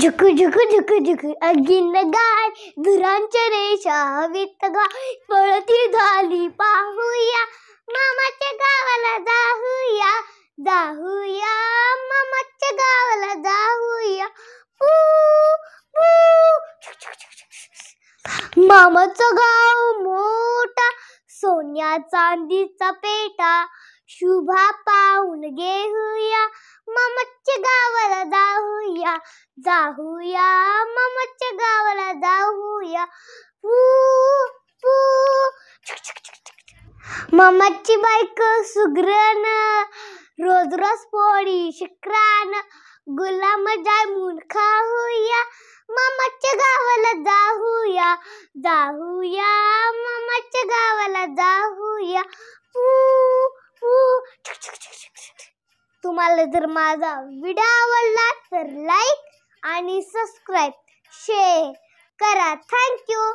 झुकू झुकू झुकू झुकू अगिन गाय धुरांच्या रेषा वित गाय पळती झाली पाहूया मामाच्या गावाला जाहूया जाहूया मामाच्या गावाला जाहूया पू मामाचं गाव मोठा सोन्या चांदीचा पेटा शुभा पाहून घेऊया मामाच्या गाव जाऊया मामाच्या गावाला जाऊया पू मामाची बायक सुग्रण रोज रोज पोळी शिक्रान गुलाम मुनखा खाऊया मामाच्या गावाला जाऊया जाऊया मामाच्या गावाला जाहुया तुम्हाला जर माझा विडा आवडला तर लाईक आणि सबस्क्राईब शेअर करा थँक्यू